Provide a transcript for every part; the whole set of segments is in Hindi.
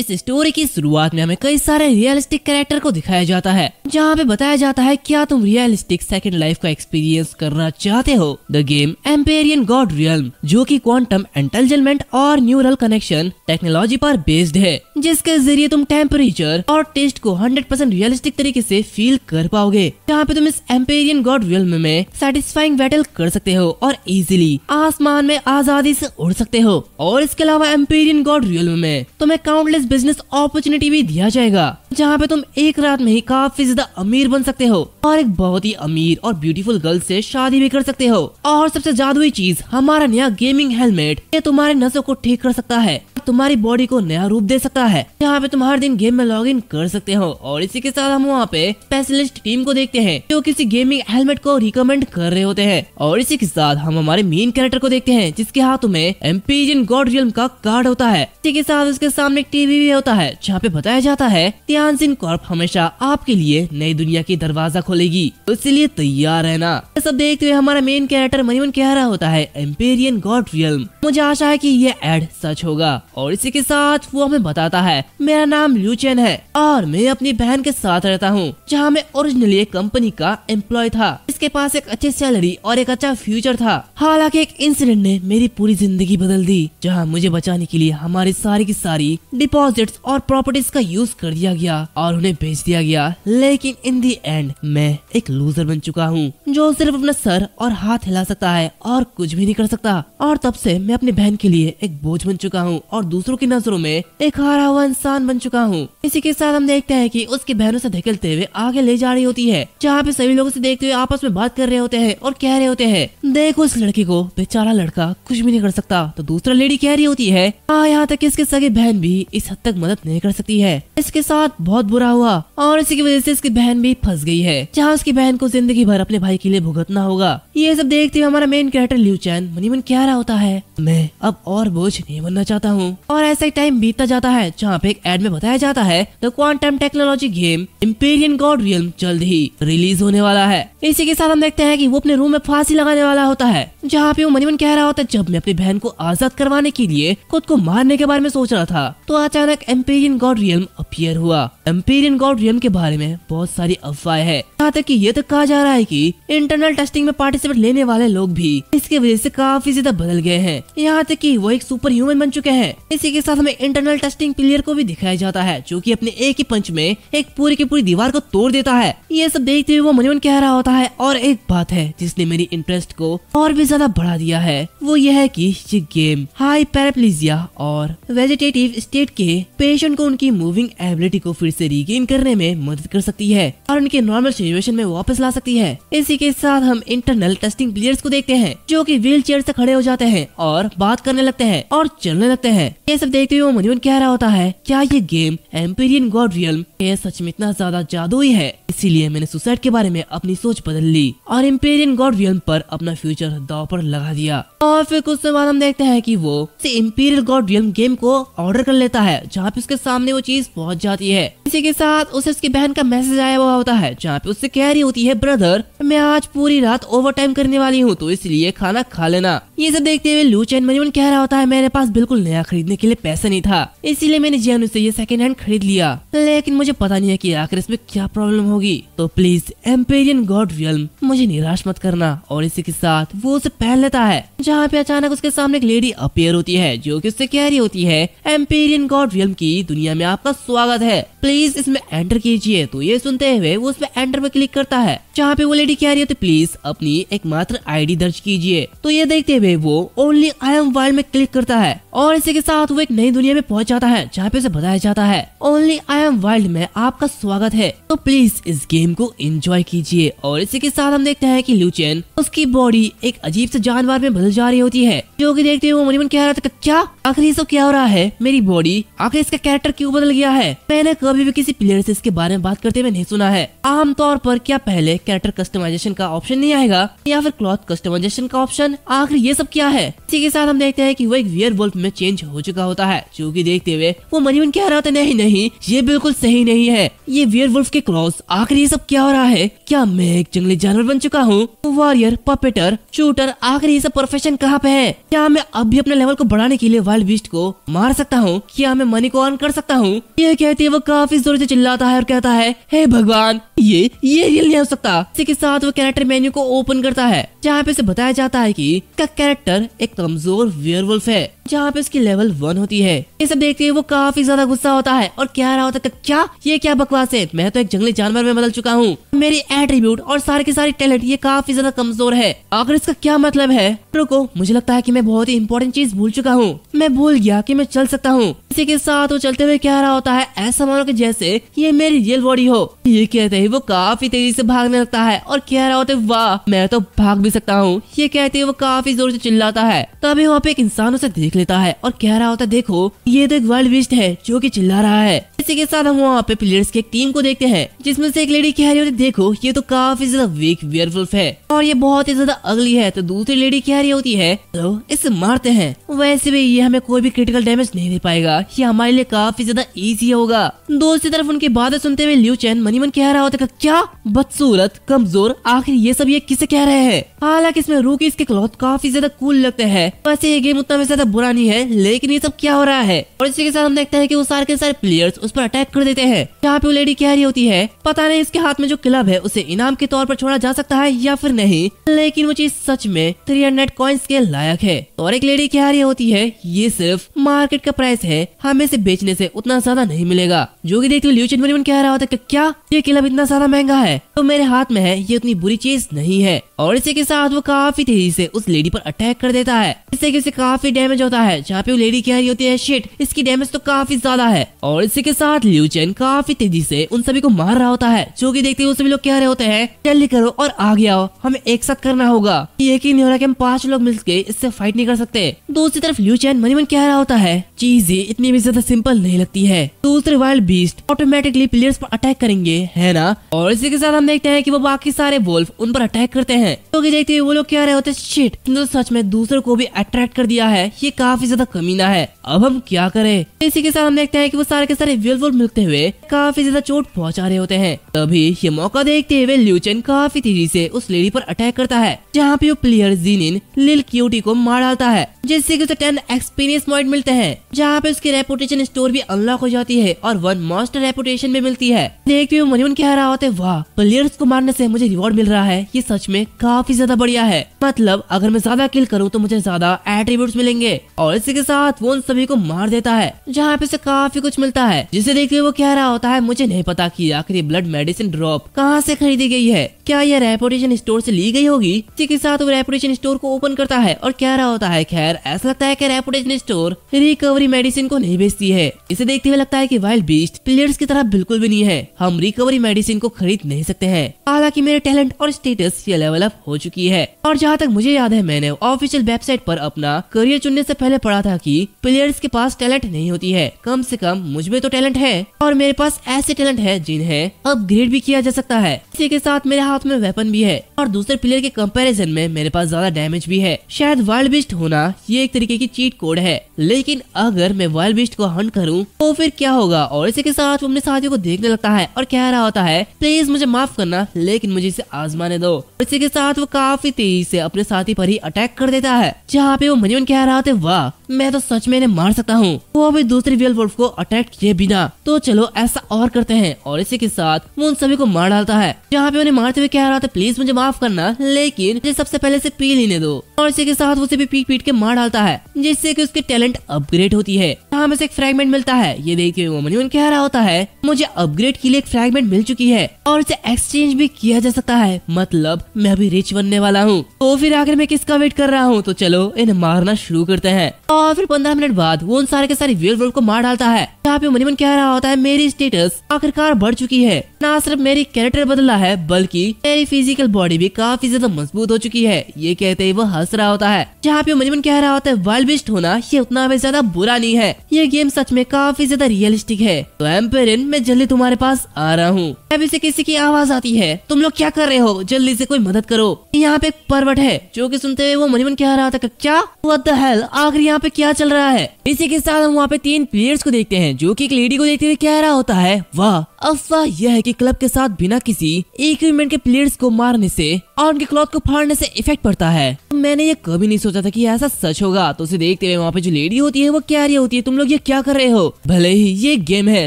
इस स्टोरी की शुरुआत में हमें कई सारे रियलिस्टिक कैरेक्टर को दिखाया जाता है जहाँ पे बताया जाता है क्या तुम रियलिस्टिक सेकेंड लाइफ का एक्सपीरियंस करना चाहते हो the game Emperian God Real जो की क्वांटम इंटेलिजेंट और न्यूरल कनेक्शन टेक्नोलॉजी पर बेस्ड है जिसके जरिए तुम टेम्परेचर और टेस्ट को 100% रियलिस्टिक तरीके से फील कर पाओगे जहाँ पे तुम इस एम्पेरियन गॉड रियल में सेटिस्फाइंग बैटल कर सकते हो और इजिली आसमान में आजादी ऐसी उड़ सकते हो और इसके अलावा एम्पेरियन गॉड रियल में तुम्हें काउंटलेस बिजनेस अपॉर्चुनिटी भी दिया जाएगा जहाँ पे तुम एक रात में ही काफी ज्यादा अमीर बन सकते हो और एक बहुत ही अमीर और ब्यूटीफुल गर्ल से शादी भी कर सकते हो और सबसे जादुई चीज हमारा नया गेमिंग हेलमेट ये तुम्हारे नसों को ठीक कर सकता है तुम्हारी बॉडी को नया रूप दे सकता है यहाँ पे तुम हर दिन गेम में लॉग इन कर सकते हो और इसी के साथ हम वहाँ पे स्पेशलिस्ट टीम को देखते हैं जो किसी गेमिंग हेलमेट को रिकमेंड कर रहे होते हैं और इसी के साथ हम हमारे मेन कैरेक्टर को देखते हैं जिसके हाथों में एम्पीजन गॉड रियम का कार्ड होता है इसी के साथ उसके सामने टीवी भी होता है जहाँ पे बताया जाता है न्यानजिन कॉर्प हमेशा आपके लिए नई दुनिया की दरवाजा खोलेगी तो इसलिए तैयार रहना ये सब देखते हुए हमारा मेन कैरेक्टर मनीमन कह रहा होता है एम्पेरियन गॉड रियल मुझे आशा है की ये एड सच होगा और इसी के साथ वो हमें बताता है मेरा नाम ल्यूचेन है और मैं अपनी बहन के साथ रहता हूँ जहाँ मैं ओरिजिनली एक कंपनी का एम्प्लॉय था इसके पास एक अच्छी सैलरी और एक अच्छा फ्यूचर था हालांकि एक इंसिडेंट ने मेरी पूरी जिंदगी बदल दी जहाँ मुझे बचाने के लिए हमारी सारी की सारी डिपोजिट और प्रॉपर्टीज का यूज कर दिया गया गया और उन्हें भेज दिया गया लेकिन इन दी एंड मैं एक लूजर बन चुका हूँ जो सिर्फ अपना सर और हाथ हिला सकता है और कुछ भी नहीं कर सकता और तब से मैं अपनी बहन के लिए एक बोझ बन चुका हूँ और दूसरों की नजरों में एक हारा हुआ इंसान बन चुका हूँ इसी के साथ हम देखते हैं कि उसकी बहनों से धकेलते हुए आगे ले जा रही होती है जहाँ पे सभी लोगों से देखते हुए आपस में बात कर रहे होते हैं और कह रहे होते हैं देखो इस लड़की को बेचारा लड़का कुछ भी नहीं कर सकता तो दूसरा लेडी कह रही होती है हाँ, यहाँ तक इसके सगी बहन भी इस हद तक मदद नहीं कर सकती है इसके साथ बहुत बुरा हुआ और इसी की वजह से इसकी बहन भी फंस गई है जहाँ उसकी बहन को जिंदगी भर अपने भाई के लिए भुगतना होगा ये सब देखते हुए हमारा मेन कैरेक्टर लियू चैन मनीमन क्या रहा होता है मैं अब और बोझ नहीं बनना चाहता हूँ और ऐसा ही टाइम बीतता जाता है जहाँ पे एक एड में बताया जाता है the quantum technology game Imperian God Real जल्द ही रिलीज होने वाला है इसी के साथ हम देखते हैं की वो अपने रूम में फांसी लगाने वाला होता है जहाँ पे वो मनीमन कह रहा होता है जब मैं अपनी बहन को आजाद करवाने के लिए खुद को मारने के बारे में सोच रहा था तो अचानक एम्पेरियन गॉड रियल अपियर हुआ एम्पेरियन गॉड रियम के बारे में बहुत सारी अफवाह है यहाँ तक कि ये तो कहा जा रहा है कि इंटरनल टेस्टिंग में पार्टिसिपेट लेने वाले लोग भी इसके वजह से काफी ज्यादा बदल गए हैं यहाँ तक कि वो एक सुपर ह्यूमन बन चुके हैं इसी के साथ हमें इंटरनल टेस्टिंग प्लेयर को भी दिखाया जाता है जो की अपने एक ही पंच में एक पूरी की पूरी दीवार को तोड़ देता है ये सब देखते हुए वो मनमन कह रहा होता है और एक बात है जिसने मेरी इंटरेस्ट को और भी ज्यादा बढ़ा दिया है वो यह है की ये गेम हाई पैराप्लीजिया और वेजिटेटिव स्टेट के पेशेंट को उनकी मूविंग एबिलिटी को फिर से रिगेन करने में मदद कर सकती है और उनके नॉर्मल सिचुएशन में वापस ला सकती है इसी के साथ हम इंटरनल टेस्टिंग प्लेयर्स को देखते हैं जो की व्हील चेयर ऐसी खड़े हो जाते हैं और बात करने लगते हैं और चलने लगते हैं ये सब देखते हुए मनिवन कह रहा होता है क्या ये गेम एम्पेरियन गॉड रियल सच में इतना ज्यादा जादू है इसीलिए मैंने सुसाइड के बारे में अपनी सोच बदल ली और इम्पेरियन गॉड विलन पर अपना फ्यूचर दाव पर लगा दिया और फिर कुछ समय बाद हम देखते हैं कि वो इम्पीरियल गॉड विलन गेम को ऑर्डर कर लेता है जहाँ पे उसके सामने वो चीज पहुँच जाती है इसी के साथ उसे उसकी बहन का मैसेज आया हुआ होता है जहाँ पे उससे कह रही होती है ब्रदर मैं आज पूरी रात ओवर टाइम करने वाली हूँ तो इसलिए खाना खा लेना ये सब देखते हुए लू चैन मरीमन कह रहा होता है मेरे पास बिल्कुल नया खरीदने के लिए पैसा नहीं था इसीलिए मैंने जेन से ये सेकेंड हैंड खरीद लिया लेकिन मुझे पता नहीं है की आखिर इसमें क्या प्रॉब्लम होगी होगी तो प्लीज एम्पेरियन गॉड वियल्म मुझे निराश मत करना और इसी के साथ वो उसे पहन लेता है जहाँ पे अचानक उसके सामने एक लेडी अपेयर होती है जो की उससे कह रही होती है एम्पेरियन गॉड वियल्म की दुनिया में आपका स्वागत है प्लीज इसमें एंटर कीजिए तो ये सुनते हुए वो उसमें एंटर पे क्लिक करता है जहाँ पे वो लेडी कह रही होती प्लीज अपनी एकमात्र आईडी दर्ज कीजिए तो ये देखते हुए वो ओनली आई एम वर्ल्ड में क्लिक करता है और इसी के साथ वो एक नई दुनिया में पहुंच जाता है जहाँ पे उसे बताया जाता है ओनली आई एम वर्ल्ड में आपका स्वागत है तो प्लीज इस गेम को एंजॉय कीजिए और इसी के साथ हम देखते हैं कि लूचेन उसकी बॉडी एक अजीब से जानवर में बदल जा रही होती है जो कि देखते हुए मनीमन कह रहा था क्या आखिर ये सब क्या हो रहा है मेरी बॉडी आखिर इसका कैरेक्टर क्यों बदल गया है पहले कभी भी किसी प्लेयर से इसके बारे में बात करते हुए नहीं सुना है आमतौर पर क्या पहले कैरेक्टर कस्टमाइजेशन का ऑप्शन नहीं आएगा या फिर क्लॉथ कस्टमाइजेशन का ऑप्शन आखिर ये सब क्या है इसी के साथ हम देखते हैं की वो एक वियर वोल्फ में चेंज हो चुका होता है जो की देखते हुए वो मनी कह रहा था नहीं नहीं ये बिल्कुल सही नहीं है ये वियर वोल्फ के क्लॉज आखिर ये सब क्या हो रहा है क्या मैं एक जंगली जानवर बन चुका हूँ वॉरियर पपेटर शूटर आखिर ये सब प्रोफेशन कहाँ पे है क्या मैं अब भी अपने लेवल को बढ़ाने के लिए वाइल्ड बीस्ट को मार सकता हूँ क्या मैं मनी को ऑन कर सकता हूँ ये कहते वो काफी जोर से चिल्लाता है और कहता है हे hey भगवान ये ये रियल नहीं हो सकता इसी के साथ वो कैरेक्टर मेन्यू को ओपन करता है जहाँ पे इसे बताया जाता है कि कैरेक्टर एक कमजोर वेयरवुल्फ है जहाँ पे उसकी लेवल वन होती है ये सब देखते हुए वो काफी ज्यादा गुस्सा होता है और क्या रहा होता है क्या ये क्या बकवास है मैं तो एक जंगली जानवर में बदल चुका हूँ मेरी एट्रीब्यूट और सारे के सारे टैलेंट ये काफी ज्यादा कमजोर है आखिर इसका क्या मतलब है रुको मुझे लगता है की मैं बहुत ही इम्पोर्टेंट चीज भूल चुका हूँ मैं भूल गया की मैं चल सकता हूँ इसी के साथ वो चलते हुए क्या रहा होता है ऐसा मानो की जैसे ये मेरी रियल बॉडी हो ये कहते ही वो काफी तेजी से भागने लगता है और कह रहा होता है वाह मैं तो भाग भी सकता हूँ ये कहते हुए वो काफी जोर से चिल्लाता है तभी वहाँ पे एक इंसान उसे देख लेता है और कह रहा होता है देखो ये तो एक वर्ल्ड विस्ट है जो की चिल्ला रहा है इसी के साथ हम वहाँ पे प्लेयर्स की एक टीम को देखते हैं जिसमे से एक लेडी कह रही होती देखो ये तो काफी ज्यादा वीक वेयरवुल्फ है और ये बहुत ही ज्यादा अगली है तो दूसरी लेडी कह रही होती है तो इसे मारते हैं वैसे भी ये हमें कोई भी क्रिटिकल डैमेज नहीं दे पाएगा ये हमारे लिए काफी ज्यादा इजी होगा दोस्त की तरफ उनकी बातें सुनते हुए ल्यू चैन मनीमन कह रहा होता का क्या बदसूरत कमजोर आखिर ये सब ये किसे कह रहे हैं हालांकि इसमें रूकी इसके क्लॉथ काफी ज्यादा कूल लगते हैं वैसे ये गेम उतना ज्यादा बुरा नहीं है लेकिन ये सब क्या हो रहा है और इसी के साथ हम देखते हैं की वो सारे के सारे प्लेयर्स उस पर अटैक कर देते हैं यहाँ पे वो लेडी कह रही होती है पता नहीं इसके हाथ में जो क्लब है उसे इनाम के तौर पर छोड़ा जा सकता है या फिर नहीं लेकिन वो चीज सच में थ्री हंड्रेड कॉइन्स के लायक है और एक लेडी कह रही होती है ये सिर्फ मार्केट का प्राइस है हमें इसे बेचने से उतना ज्यादा नहीं मिलेगा जो की देखते हुए कह रहा होता क्या ये क्लब इतना ज्यादा महंगा है तो मेरे हाथ में है ये उतनी बुरी चीज नहीं है और इसी के साथ वो काफी तेजी से उस लेडी पर अटैक कर देता है इससे कि उसे काफी डैमेज होता है जहाँ पे वो लेडी कह रही होती है शिट इसकी डैमेज तो काफी ज्यादा है और इसी के साथ ल्यूचेन काफी तेजी से उन सभी को मार रहा होता है जो की देखते हुए सभी लोग कह रहे होते हैं जल्दी करो और आगे आओ हमें एक साथ करना होगा ये की नहीं हो रहा की हम पांच लोग मिल के इससे फाइट नहीं कर सकते दूसरी तरफ ल्यूचेन मनी मन कह रहा होता है चीजें इतनी भी ज्यादा सिंपल नहीं लगती है दूसरे वाइल्ड बीस्ट ऑटोमेटिकली प्लेयर्स पर अटैक करेंगे है ना था और इसी के साथ हम देखते हैं कि वो बाकी सारे वोल्फ उन पर अटैक करते हैं तो तो देखते हुए वो लोग क्या रहे होते शिट तो सच में दूसरे को भी अट्रैक्ट कर दिया है ये काफी ज्यादा कमीना है अब हम क्या करें इसी के साथ हम देखते हैं कि वो सारे के सारे वेल वोल्फ मिलते हुए काफी ज्यादा चोट पहुंचा रहे होते हैं तभी ये मौका देखते हुए ल्यूचन काफी तेजी ऐसी उस लेडी आरोप अटैक करता है जहाँ पे वो प्लेयर जीनिन लिल क्यूटी को मार डालता है जिससे की उसे टेन एक्सपीरियंस पॉइंट मिलते हैं जहाँ पे उसकी रेपुटेशन स्टोर भी अनलॉक हो जाती है और वन मास्टर रेपुटेशन भी मिलती है देखते हुए मनिवन के हरा रहा होते वाह प्लेयर्स को मारने से मुझे रिवॉर्ड मिल रहा है ये सच में काफी ज्यादा बढ़िया है मतलब अगर मैं ज्यादा किल करूँ तो मुझे ज्यादा एट्रीब्यूट मिलेंगे और इसी के साथ वो उन सभी को मार देता है जहाँ पे से काफी कुछ मिलता है जिसे देखते वो कह रहा होता है मुझे नहीं पता की आखिर ब्लड मेडिसिन ड्रॉप कहाँ ऐसी खरीदी गयी है क्या यह रेपुटेशन स्टोर से ली गई होगी इसी के साथ वो रेपुटेशन स्टोर को ओपन करता है और क्या रहा होता है खैर ऐसा लगता है की रेपुटेशन स्टोर रिकवरी मेडिसिन को नहीं बेचती है इसे देखते हुए लगता है की वाइल्ड बीस्ट प्लेयर्स की तरह बिल्कुल भी नहीं है हम रिकवरी मेडिसिन को खरीद नहीं सकते हैं हालांकि मेरे टैलेंट और स्टेटस ये लेवल अप हो चुकी है और जहाँ तक मुझे याद है मैंने ऑफिशियल वेबसाइट आरोप अपना करियर चुनने ऐसी पहले पढ़ा था की प्लेयर्स के पास टैलेंट नहीं होती है कम ऐसी कम मुझ में तो टैलेंट है और मेरे पास ऐसे टैलेंट है जिन्हें अपग्रेड भी किया जा सकता है इसी के साथ मेरे हाथ में वेपन भी है और दूसरे प्लेयर के कंपैरिजन में मेरे पास ज्यादा डैमेज भी है शायद वाइल्ड बिस्ट होना ये एक तरीके की चीट कोड है लेकिन अगर मैं वाइल्ड बिस्ट को हंट करूँ तो फिर क्या होगा और इसी के साथ वो अपने साथियों को देखने लगता है और कह रहा होता है प्लीज मुझे माफ करना लेकिन मुझे इसे आजमाने दो इसी के साथ वो काफी तेजी से अपने साथी पर ही अटैक कर देता है जहाँ पे वो मजमन कह रहा था वाह मैं तो सच में इन्हें मार सकता हूँ वो अभी दूसरी वियल वर्फ को अटैक किए बिना तो चलो ऐसा और करते हैं और इसी के साथ वो उन सभी को मार डालता है जहाँ पे उन्हें मारते हुए कह रहा था प्लीज मुझे माफ करना लेकिन मुझे सबसे पहले से पी लेने दो और इसी के साथ उसे भी पीट पीट के मार डालता है जिससे कि उसकी टैलेंट अपग्रेड होती है यहाँ में से एक फ्रेगमेंट मिलता है ये देखिए के मोमन कह रहा होता है मुझे अपग्रेड के लिए एक फ्रेगमेंट मिल चुकी है और इसे एक्सचेंज भी किया जा सकता है मतलब मैं अभी रिच बनने वाला हूँ तो फिर आखिर मैं किसका वेट कर रहा हूँ तो चलो इन्हें मारना शुरू करते हैं और फिर पंद्रह मिनट बाद वो उन सारे के सारे वर्ल्ड को मार डालता है यहाँ पे मनीमन कह रहा होता है मेरी स्टेटस आखिरकार बढ़ चुकी है ना सिर्फ मेरी कैरेक्टर बदला है बल्कि मेरी फिजिकल बॉडी भी काफी ज्यादा मजबूत हो चुकी है ये कहते ही वो हंस रहा होता है जहाँ पे मजमन कह रहा होता है वाइल्ड बिस्ट होना ये उतना भी ज्यादा बुरा नहीं है ये गेम सच में काफी ज्यादा रियलिस्टिक है तो एम्पेरिन मैं जल्दी तुम्हारे पास आ रहा हूँ अभी से किसी की आवाज आती है तुम लोग क्या कर रहे हो जल्दी से कोई मदद करो यहाँ पे एक पर्वत है जो कि सुनते हुए वो मनीमन कह रहा था क्या व्हाट द हेल आखिर यहाँ पे क्या चल रहा है इसी के साथ हम वहाँ पे तीन प्लेयर्स को देखते हैं जो कि एक लेडी को देखते हुए कह रहा होता है वाह अफवाह यह है कि क्लब के साथ बिना किसी इक्विपमेंट के प्लेयर्स को मारने से और उनके क्लॉथ को फाड़ने से इफेक्ट पड़ता है तो मैंने ये कभी नहीं सोचा था कि ऐसा सच होगा तो उसे देखते हुए वहाँ पे जो लेडी होती है वो क्या रही होती है तुम लोग ये क्या कर रहे हो भले ही ये गेम है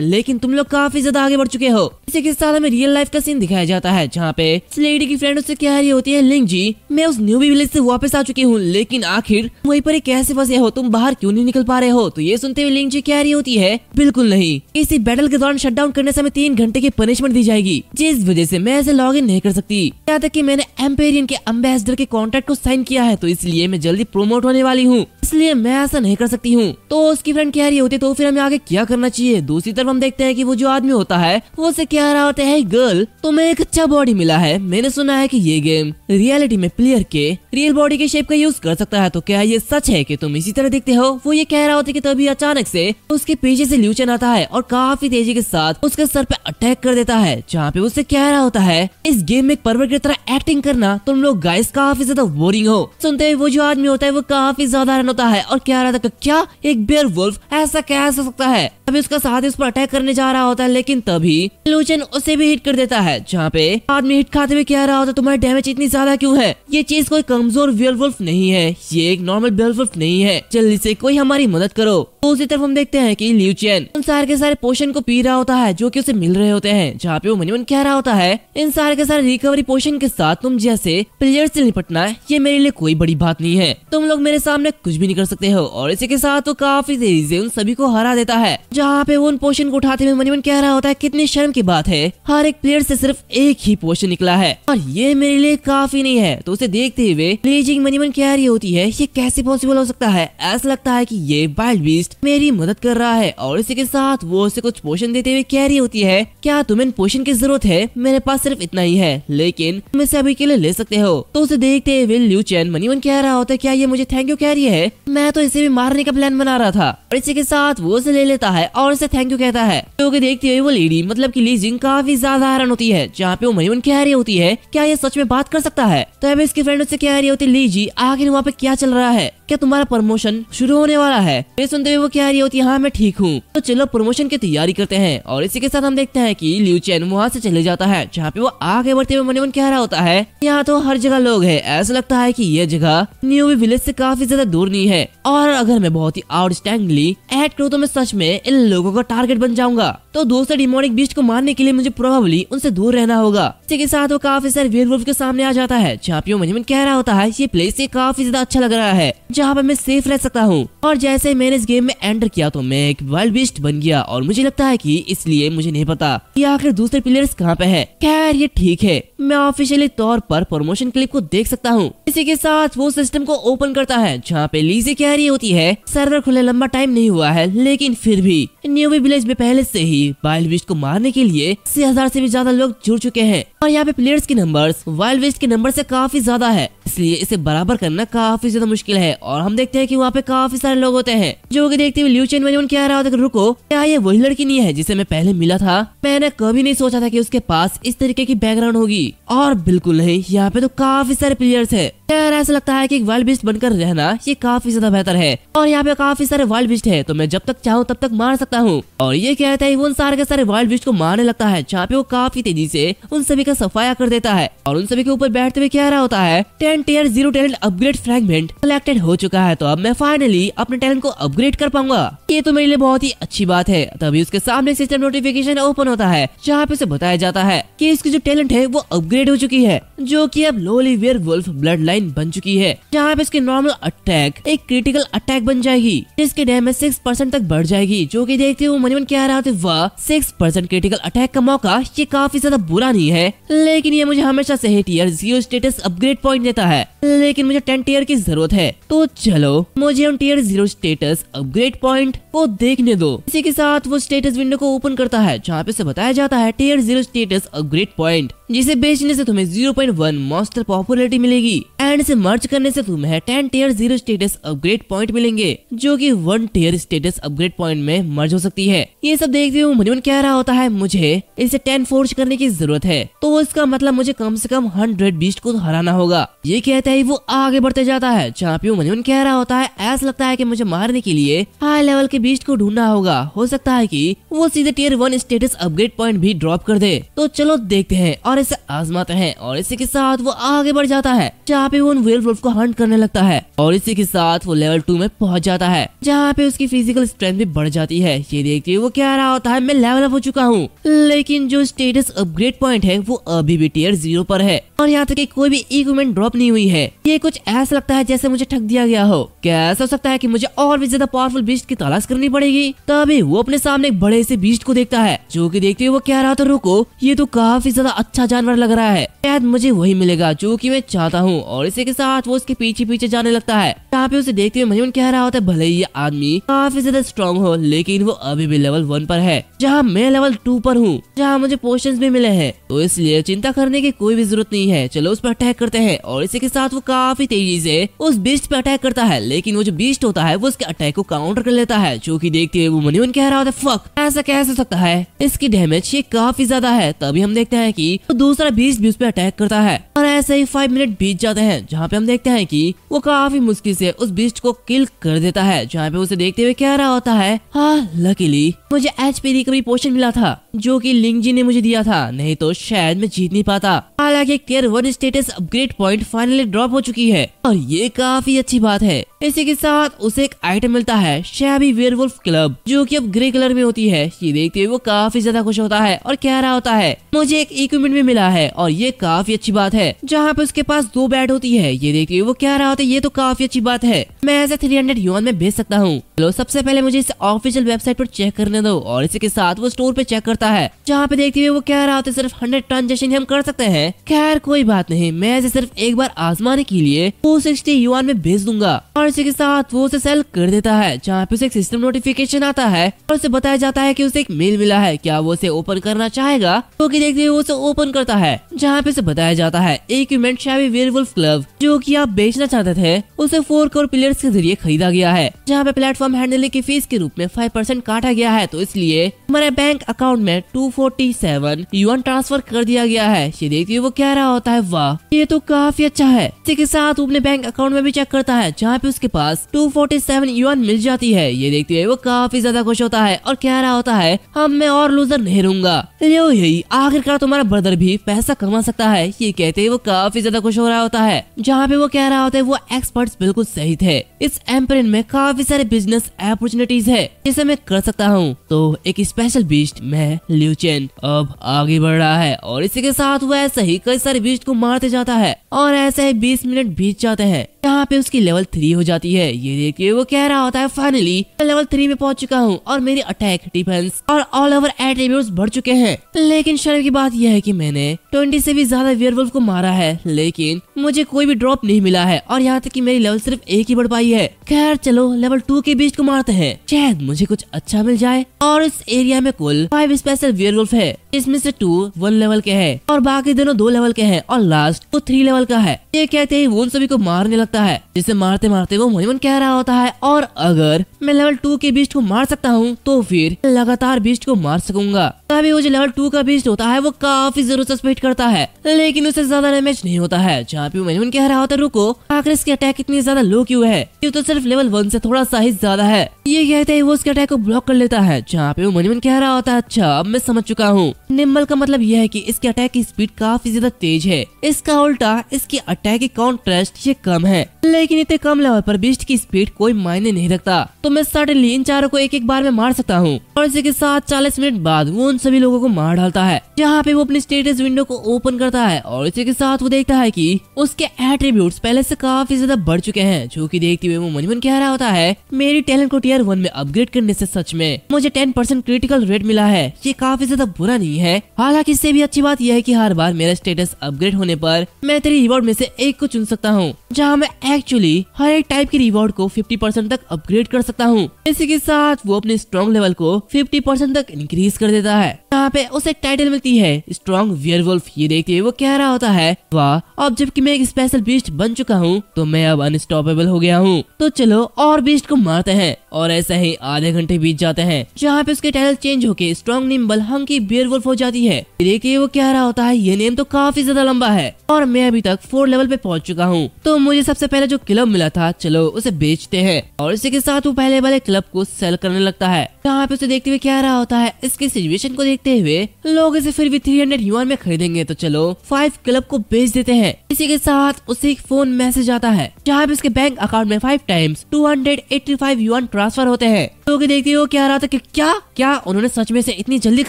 लेकिन तुम लोग काफी ज्यादा आगे बढ़ चुके हो इसे किस साल में रियल लाइफ का सीन दिखाया जाता है जहाँ पे लेडी की फ्रेंड उससे क्या रही होती है लिंक जी मैं उस न्यू विलेज ऐसी वापस आ चुकी हूँ लेकिन आखिर वहीं पर कैसे फंसे हो तुम बाहर क्यूँ नहीं निकल पा रहे हो तो ये सुनते हुए लिंक जी क्या रही होती है बिल्कुल नहीं इसी बैटल के दौरान शट करने समय तीन घंटे की पनिशमेंट दी जाएगी जिस वजह ऐसी मैं ऐसे लॉग नहीं कर सकती यहाँ तक की मैंने एम्पेरियन के अम्बेसडर के कॉन्ट्रैक्ट को साइन किया है तो इसलिए मैं जल्दी प्रोमोट होने वाली हूँ इसलिए मैं ऐसा नहीं कर सकती हूँ तो उसकी फ्रेंड कह रही होती तो फिर हमें आगे क्या करना चाहिए दूसरी तरफ हम देखते हैं की वो जो आदमी होता है वो उसे कह रहा होता है गर्ल तुम्हें एक अच्छा बॉडी मिला है मैंने सुना है की ये गेम रियलिटी में प्लेयर के रियल बॉडी के शेप का यूज कर सकता है तो क्या ये सच है की तुम इसी तरह देखते हो वो ये कह रहा होता है की तभी अचानक ऐसी उसके पीछे ऐसी ल्यूचन आता है और काफी तेजी के साथ उसके सर पे अटैक कर देता है जहाँ पे उससे कह रहा होता है इस गेम में परवर पर्वत की तरह एक्टिंग करना तुम लोग गाइस काफी ज्यादा बोरिंग हो सुनते हुए वो जो आदमी होता है वो काफी ज्यादा होता है और क्या रहा था क्या एक बेयर वुल्फ ऐसा कैसे सकता है तभी उसका साथी उस पर अटैक करने जा रहा होता है लेकिन तभी लूचन उसे भी हिट कर देता है जहाँ पे आदमी हिट खाते हुए कह रहा होता है तुम्हारे डैमेज इतनी ज्यादा क्यूँ है ये चीज कोई कमजोर वुल्फ नहीं है ये एक नॉर्मल वुल्फ नहीं है जल्दी ऐसी कोई हमारी मदद करो दूसरी तरफ हम देखते हैं की ल्यूचन उन सारे के सारे पोषण को पी रहा होता है जो की उसे मिल रहे होते हैं जहाँ पे वो मनी कह रहा होता है इन सारे के सारे रिकवरी पोषण के साथ तुम जैसे प्लेयर ऐसी निपटना ये मेरे लिए कोई बड़ी बात नहीं है तुम लोग मेरे सामने कुछ भी भी नहीं कर सकते हो और इसी के साथ वो तो काफी तेजी से उन सभी को हरा देता है जहाँ पे वो उन पोषण को उठाते हुए मनीमन कह रहा होता है कितनी शर्म की बात है हर एक प्लेयर ऐसी सिर्फ एक ही पोषण निकला है और ये मेरे लिए काफी नहीं है तो उसे देखते हुए प्लेजिंग मनीमन कह रही होती है ये कैसे पॉसिबल हो सकता है ऐसा लगता है की ये वाइल्ड बीस्ट मेरी मदद कर रहा है और इसी के साथ वो उसे कुछ पोषण देते हुए कह रही होती है क्या तुम्हें पोषण की जरूरत है मेरे पास सिर्फ इतना ही है लेकिन तुम इसे अभी के लिए ले सकते हो तो उसे देखते हुए ल्यू चैन मनीमन कह रहा होता है क्या ये मुझे थैंक यू कह रही है मैं तो इसे भी मारने का प्लान बना रहा था और इसी के साथ वो उसे ले लेता है और उसे थैंक यू कहता है क्योंकि देखती हुई वो लेडी मतलब की लीजिंग काफी ज्यादा हैरान होती है जहाँ पे वो मनीमन कह रही होती है क्या ये सच में बात कर सकता है तो अभी इसकी फ्रेंड उससे कह रही होती लीजी आखिर वहाँ पे क्या चल रहा है क्या तुम्हारा प्रमोशन शुरू होने वाला है ये सुनते हुए वो कह रही होती है हाँ मैं ठीक हूँ तो चलो प्रमोशन की तैयारी करते हैं और इसी के साथ हम देखते हैं की लियू चैन वहाँ से चले जाता है जहाँ पे वो आगे बढ़ते हुए मन मन कह रहा होता है यहाँ तो हर जगह लोग है ऐसा लगता है की ये जगह न्यू विलेज ऐसी काफी ज्यादा दूर नहीं है और अगर मैं बहुत ही आउटस्टैंडली एड करूँ तो मैं सच में इन लोगों का टारगेट बन जाऊंगा तो दूसरे डिमोनिक बीच को मारने के लिए मुझे प्रोबेबली उनसे दूर रहना होगा इसी के साथ वो काफी सारे वेयर के सामने आ जाता है जहाँ पे मन कह रहा होता है ये प्लेस काफी ज्यादा अच्छा लग रहा है जहाँ पर मैं सेफ रह सकता हूँ और जैसे ही मैंने इस गेम में एंटर किया तो मैं एक वाइल्ड बिस्ट बन गया और मुझे लगता है की इसलिए मुझे नहीं पता की आखिर दूसरे प्लेयर्स कहाँ पे है खैर ये ठीक है मैं ऑफिशियली तौर पर प्रमोशन क्लिप को देख सकता हूँ इसी के साथ वो सिस्टम को ओपन करता है जहाँ पे लीजी कह रही होती है सर्वर खुले लंबा टाइम नहीं हुआ है लेकिन फिर भी न्यूवी विलेज में पहले से ही वाइल्ड विस्ट को मारने के लिए छह हजार ऐसी भी ज्यादा लोग जुड़ चुके हैं और यहाँ पे प्लेयर्स के नंबर वाइल्ड विस्ट के नंबर ऐसी काफी ज्यादा है इसलिए इसे बराबर करना काफी ज्यादा मुश्किल है और हम देखते हैं कि वहाँ पे काफी सारे लोग होते हैं जो कि देखते हुए ल्यू चेन कह रहा होता रुको क्या ये वही लड़की नहीं है जिसे मैं पहले मिला था मैंने कभी नहीं सोचा था कि उसके पास इस तरीके की बैकग्राउंड होगी और बिल्कुल नहीं यहाँ पे तो काफी सारे प्लेयर्स है खैर ऐसा लगता है कि वाइल्ड बिस्ट बनकर रहना ये काफी ज्यादा बेहतर है और यहाँ पे काफी सारे वाइल्ड बिस्ट है तो मैं जब तक चाहूँ तब तक मार सकता हूँ और ये कहता है वो उन सारे के सारे वाइल्ड बिस्ट को मारने लगता है जहाँ पे वो काफी तेजी से उन सभी का सफाया कर देता है और उन सभी के ऊपर बैठते हुए कह रहा होता है ten tier zero talent upgrade fragment collected हो चुका है तो अब मैं फाइनली अपने टैलेंट को अपग्रेड कर पाऊंगा ये तो मेरे लिए बहुत ही अच्छी बात है तभी उसके सामने सिस्टम नोटिफिकेशन ओपन होता है जहाँ पे उसे बताया जाता है की इसकी जो टैलेंट है वो अपग्रेड हो चुकी है जो की अब लोली werewolf bloodline design बन चुकी है जहाँ पे इसकी नॉर्मल अटैक एक क्रिटिकल अटैक बन जाएगी जिसके डैमेज सिक्स परसेंट तक बढ़ जाएगी जो की देखते हुए मनीमन कह रहा था वह सिक्स परसेंट क्रिटिकल अटैक का मौका ये काफी ज्यादा बुरा नहीं है लेकिन ये मुझे हमेशा से tier zero status upgrade point देता है लेकिन मुझे टेन टीयर की जरूरत है तो चलो मुझे उन tier zero status upgrade point को देखने दो इसी के साथ वो स्टेटस विंडो को ओपन करता है जहाँ पे से बताया जाता है tier zero status upgrade point जिसे बेचने से तुम्हें 0.1 मॉस्टर पॉपुलरिटी मिलेगी एंड इसे मर्ज करने से तुम्हें ten tier zero status upgrade point मिलेंगे जो कि one tier status upgrade point में मर्ज हो सकती है ये सब देखते हुए मुझे कह रहा होता है मुझे इसे टेन फोर्स करने की जरूरत है तो इसका मतलब मुझे कम ऐसी कम हंड्रेड बीस को हराना होगा ये कहते ही वो आगे बढ़ते जाता है जहाँ पे मुझे कह रहा होता है ऐसा लगता है की मुझे मारने के लिए हाई लेवल के बीच को ढूंढना होगा हो सकता है की वो सीधे tier one status upgrade point भी ड्रॉप कर दे तो चलो देखते हैं और इसे आजमाते हैं और इसी के साथ वो आगे बढ़ जाता है जहाँ पे वो उन वेल को हंट करने लगता है और इसी के साथ वो लेवल टू में पहुंच जाता है जहाँ पे उसकी फिजिकल स्ट्रेंथ भी बढ़ जाती है ये देखते हुए वो कह रहा होता है मैं लेवल अप हो चुका हूँ लेकिन जो स्टेटस अपग्रेड पॉइंट है वो अभी भी टीयर जीरो पर है और यहाँ तक की कोई भी इक्विपमेंट ड्रॉप नहीं हुई है ये कुछ ऐसा लगता है जैसे मुझे ठग दिया गया हो क्या ऐसा हो सकता है की मुझे और भी ज्यादा पावरफुल बीस्ट की तलाश करनी पड़ेगी तभी वो अपने सामने एक बड़े से बीस्ट को देखता है जो की देखते हुए वो कह रहा था रुको ये तो काफी ज्यादा अच्छा अच्छा जानवर लग रहा है शायद मुझे वही मिलेगा जो की मैं चाहता हूँ और इसी के साथ वो उसके पीछे पीछे जाने लगता है यहाँ पे उसे देखते हुए मयून कह रहा होता है भले ये आदमी काफी ज्यादा स्ट्रॉन्ग हो लेकिन वो अभी भी लेवल वन पर है जहाँ मैं लेवल टू पर हूँ जहाँ मुझे पोशन भी मिले हैं तो इसलिए चिंता करने की कोई भी जरूरत नहीं है चलो उस पर अटैक करते हैं और इसी के साथ वो काफी तेजी से उस बिस्ट पर अटैक करता है लेकिन वो जो बिस्ट होता है वो उसके अटैक को काउंटर कर लेता है जो की देखते हुए वो मनिवन कह रहा होता है फक ऐसा कैसे सकता है इसकी डैमेज ये काफी ज्यादा है तभी हम देखते हैं की दूसरा बीस बीस पे अटैक करता है और ऐसे ही फाइव मिनट बीत जाते हैं जहाँ पे हम देखते हैं कि वो काफी मुश्किल से उस बीस्ट को किल कर देता है जहाँ पे उसे देखते हुए कह रहा होता है हाँ लकीली मुझे एच पी भी पोषण मिला था जो कि लिंग जी ने मुझे दिया था नहीं तो शायद मैं जीत नहीं पाता हालांकि tier one status upgrade point finally drop हो चुकी है और ये काफी अच्छी बात है इसी के साथ उसे एक आइटम मिलता है शैबी वेयरवुल्फ क्लब जो कि अब ग्रे कलर में होती है ये देखते हुए वो काफी ज्यादा खुश होता है और कह रहा होता है मुझे एक इक्विपमेंट में मिला है और ये काफी अच्छी बात है जहाँ पे उसके पास दो बैट होती है ये देखते हुए वो क्या रहा होता है ये तो काफी अच्छी बात है मैं ऐसे थ्री हंड्रेड यून में भेज सकता हूँ चलो सबसे पहले मुझे इस ऑफिशियल वेबसाइट पर चेक करने दो और इसी के साथ वो स्टोर पे चेक करता है जहाँ पे देखते हुए वो क्या रहा होता है सिर्फ हंड्रेड ट्रांजेक्शन हम कर सकते हैं खैर कोई बात नहीं मैं इसे सिर्फ एक बार आजमाने के लिए टू सिक्सटी यून में भेज दूंगा और इसी के साथ वो उसे सेल कर देता है जहाँ पे उसे एक सिस्टम नोटिफिकेशन आता है और उसे बताया जाता है की उसे एक मेल मिला है क्या वो उसे ओपन करना चाहेगा क्योंकि देखते हुए उसे ओपन करता है जहाँ पे से बताया जाता है एक इवेंट शाबी वेयरवुल्फ क्लब जो कि आप बेचना चाहते थे उसे फोर कोर प्लेयर्स के जरिए खरीदा गया है जहाँ पे प्लेटफॉर्म हैंडलिंग की फीस के रूप में फाइव परसेंट काटा गया है तो इसलिए हमारे बैंक अकाउंट में two forty seven yuan transfer कर दिया गया है ये देखिए वो कह रहा होता है वाह ये तो काफी अच्छा है इसी के साथ अपने बैंक अकाउंट में भी चेक करता है जहाँ पे उसके पास टू फोर्टी सेवन यून मिल जाती है ये देखते हुए वो काफी ज्यादा खुश होता है और कह रहा होता है हम मैं और लूजर नहीं रहूंगा यही आखिरकार तुम्हारा ब्रदर भी भी पैसा कमा सकता है ये कहते ही वो काफी ज्यादा खुश हो रहा होता है जहाँ पे वो कह रहा होता है वो एक्सपर्ट बिल्कुल सही थे इस एम्परिन में काफी सारे बिजनेस अपॉर्चुनिटीज है जिसे मैं कर सकता हूँ तो एक स्पेशल बीस्ट में ल्यूचेन अब आगे बढ़ रहा है और इसी के साथ वो ऐसे ही कई सारे बीस्ट को मारते जाता है और ऐसे ही बीस मिनट बीत जाते हैं यहाँ पे उसकी लेवल थ्री हो जाती है ये देखिए वो कह रहा होता है फाइनली मैं लेवल थ्री में पहुंच चुका हूँ और मेरी अटैक डिफेंस और ऑल ओवर एट्रीब्यूट बढ़ चुके हैं लेकिन शर्म की बात यह है की मैंने ने ट्वेंटी से भी ज्यादा वेयरवुल्फ को मारा है लेकिन मुझे कोई भी ड्रॉप नहीं मिला है और यहाँ तक की मेरी लेवल सिर्फ एक ही बढ़ पाई है खैर चलो लेवल टू के बीच को मारते हैं शायद मुझे कुछ अच्छा मिल जाए और इस एरिया में कुल फाइव स्पेशल वेयरवुल्फ है इसमें से टू वन लेवल के है और बाकी दोनों दो लेवल के है और लास्ट वो थ्री लेवल का है ये कहते ही वो उन सभी को मारने लगता है जिसे मारते मारते वो मुझे कह रहा होता है और अगर मैं लेवल टू के बीस्ट को मार सकता हूँ तो फिर लगातार बीस्ट को मार सकूंगा तभी वो जो लेवल टू का बीस्ट होता है वो काफी जरूर सस्पेक्ट करता है लेकिन उसे ज्यादा डैमेज नहीं होता है जहाँ पे वुमेन उनके हरा होता है रुको आखिर इसके अटैक इतनी ज्यादा लो क्यों है ये तो सिर्फ लेवल वन से थोड़ा सा ही ज्यादा है ये कहते ही वो उसके अटैक को ब्लॉक कर लेता है जहाँ पे वो मनीमन कह रहा होता है अच्छा अब मैं समझ चुका हूँ निम्बल का मतलब यह है कि इसके अटैक की स्पीड काफी ज्यादा तेज है इसका उल्टा इसके अटैक की कॉन्ट्रेस्ट ये कम है लेकिन इतने कम लेवल पर बिस्ट की स्पीड कोई मायने नहीं रखता तो मैं सडनली इन चारों को एक एक बार में मार सकता हूँ और इसी के साथ चालीस मिनट बाद वो उन सभी लोगो को मार डालता है जहाँ पे वो अपनी स्टेटस विंडो को ओपन करता है और इसी के साथ वो देखता है की उसके एट्रीब्यूट पहले ऐसी काफी ज्यादा बढ़ चुके हैं जो की देखते हुए वो मनीमन कह रहा होता है मेरी टैलेंट को ईयर वन में अपग्रेड करने से सच में मुझे 10% क्रिटिकल रेट मिला है ये काफी ज्यादा बुरा नहीं है हालांकि इससे भी अच्छी बात यह है कि हर बार मेरा स्टेटस अपग्रेड होने पर मैं तेरी रिवॉर्ड में से एक को चुन सकता हूँ जहाँ मैं एक्चुअली हर एक टाइप के रिवॉर्ड को फिफ्टी तक अपग्रेड कर सकता हूँ इसी के साथ वो अपने स्ट्रॉन्ग लेवल को फिफ्टी तक इंक्रीज कर देता है यहाँ पे उसे टाइटल मिलती है स्ट्रॉन्ग वियर ये देखते हुए वो कह रहा होता है वाह अब जबकि मैं एक स्पेशल बीस्ट बन चुका हूँ तो मैं अब अनस्टॉपेबल हो गया हूँ तो चलो और बीस्ट को मारते हैं और और ऐसे ही आधे घंटे बीत जाते हैं जहाँ पे उसके टाइटल चेंज होके स्ट्रॉन्ग नेम बलहंग की बियरवुल्फ हो जाती है देखिए वो क्या रहा होता है ये नेम तो काफी ज्यादा लंबा है और मैं अभी तक फोर लेवल पे पहुँच चुका हूँ तो मुझे सबसे पहले जो क्लब मिला था चलो उसे बेचते हैं और इसी के साथ वो पहले वाले क्लब को सेल करने लगता है यहाँ पे उसे देखते हुए क्या रहा होता है इसके सिचुएशन को देखते हुए लोग इसे फिर भी थ्री हंड्रेड यून में खरीदेंगे तो चलो फाइव क्लब को बेच देते हैं इसी के साथ उसे एक फोन मैसेज आता है जहाँ पे उसके बैंक अकाउंट में five times two hundred eighty five yuan transfer होते हैं लोग तो देखते हुए क्या रहा था की क्या क्या उन्होंने सच में से इतनी जल्दी